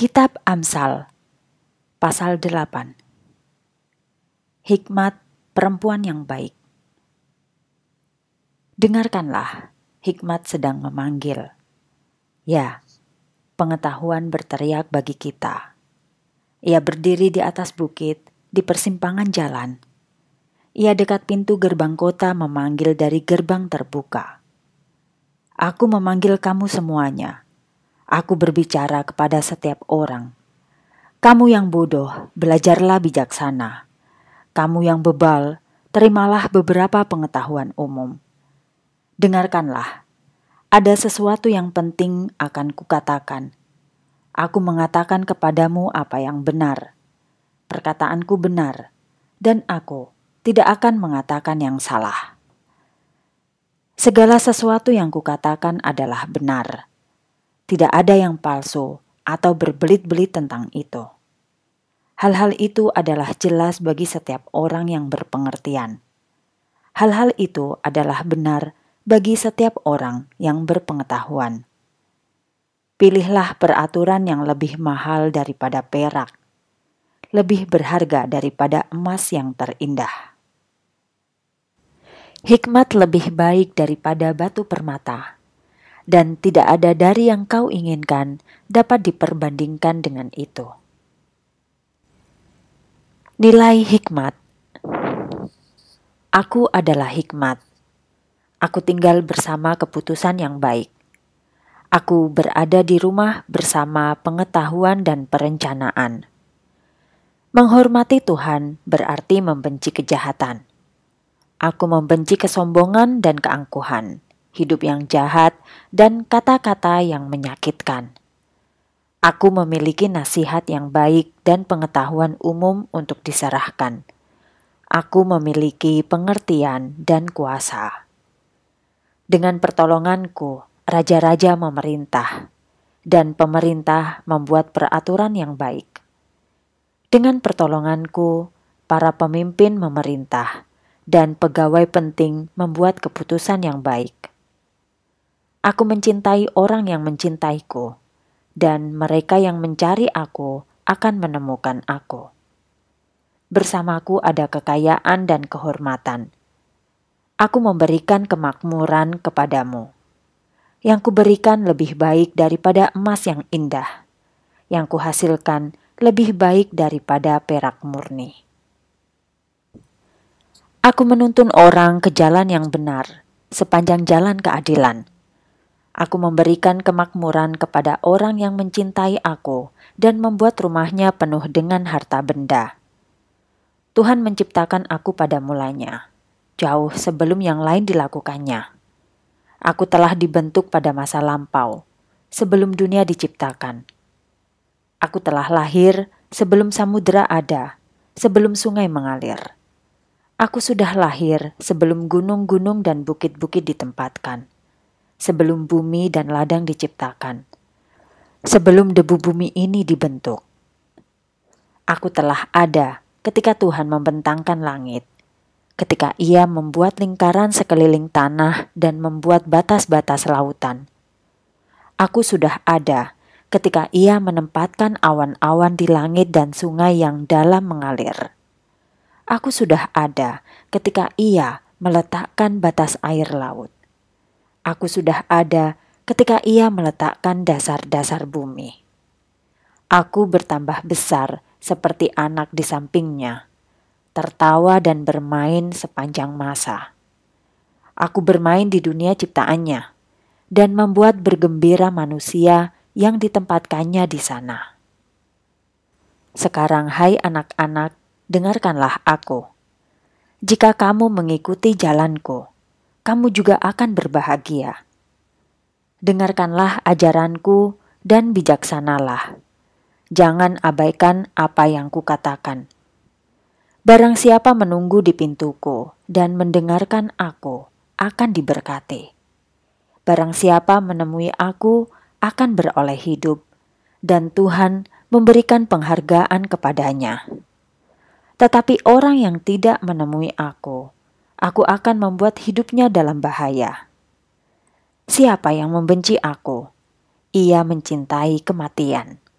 Kitab Amsal pasal 8 Hikmat perempuan yang baik Dengarkanlah, hikmat sedang memanggil. Ya, pengetahuan berteriak bagi kita. Ia berdiri di atas bukit, di persimpangan jalan. Ia dekat pintu gerbang kota memanggil dari gerbang terbuka. Aku memanggil kamu semuanya Aku berbicara kepada setiap orang. Kamu yang bodoh, belajarlah bijaksana. Kamu yang bebal, terimalah beberapa pengetahuan umum. Dengarkanlah, ada sesuatu yang penting akan kukatakan. Aku mengatakan kepadamu apa yang benar. Perkataanku benar, dan aku tidak akan mengatakan yang salah. Segala sesuatu yang kukatakan adalah benar, tidak ada yang palsu atau berbelit-belit tentang itu. Hal-hal itu adalah jelas bagi setiap orang yang berpengertian. Hal-hal itu adalah benar bagi setiap orang yang berpengetahuan. Pilihlah peraturan yang lebih mahal daripada perak, lebih berharga daripada emas yang terindah. Hikmat lebih baik daripada batu permata dan tidak ada dari yang kau inginkan dapat diperbandingkan dengan itu. Nilai hikmat Aku adalah hikmat. Aku tinggal bersama keputusan yang baik. Aku berada di rumah bersama pengetahuan dan perencanaan. Menghormati Tuhan berarti membenci kejahatan. Aku membenci kesombongan dan keangkuhan hidup yang jahat, dan kata-kata yang menyakitkan. Aku memiliki nasihat yang baik dan pengetahuan umum untuk diserahkan. Aku memiliki pengertian dan kuasa. Dengan pertolonganku, raja-raja memerintah, dan pemerintah membuat peraturan yang baik. Dengan pertolonganku, para pemimpin memerintah, dan pegawai penting membuat keputusan yang baik. Aku mencintai orang yang mencintaiku, dan mereka yang mencari aku akan menemukan aku. Bersamaku ada kekayaan dan kehormatan. Aku memberikan kemakmuran kepadamu. Yang kuberikan lebih baik daripada emas yang indah. Yang kuhasilkan lebih baik daripada perak murni. Aku menuntun orang ke jalan yang benar, sepanjang jalan keadilan Aku memberikan kemakmuran kepada orang yang mencintai aku dan membuat rumahnya penuh dengan harta benda. Tuhan menciptakan aku pada mulanya, jauh sebelum yang lain dilakukannya. Aku telah dibentuk pada masa lampau, sebelum dunia diciptakan. Aku telah lahir sebelum samudera ada, sebelum sungai mengalir. Aku sudah lahir sebelum gunung-gunung dan bukit-bukit ditempatkan sebelum bumi dan ladang diciptakan, sebelum debu bumi ini dibentuk. Aku telah ada ketika Tuhan membentangkan langit, ketika Ia membuat lingkaran sekeliling tanah dan membuat batas-batas lautan. Aku sudah ada ketika Ia menempatkan awan-awan di langit dan sungai yang dalam mengalir. Aku sudah ada ketika Ia meletakkan batas air laut aku sudah ada ketika ia meletakkan dasar-dasar bumi. Aku bertambah besar seperti anak di sampingnya, tertawa dan bermain sepanjang masa. Aku bermain di dunia ciptaannya dan membuat bergembira manusia yang ditempatkannya di sana. Sekarang, hai anak-anak, dengarkanlah aku. Jika kamu mengikuti jalanku, kamu juga akan berbahagia. Dengarkanlah ajaranku dan bijaksanalah. Jangan abaikan apa yang kukatakan. Barang siapa menunggu di pintuku dan mendengarkan aku, akan diberkati. Barang siapa menemui aku, akan beroleh hidup, dan Tuhan memberikan penghargaan kepadanya. Tetapi orang yang tidak menemui aku, aku akan membuat hidupnya dalam bahaya. Siapa yang membenci aku? Ia mencintai kematian.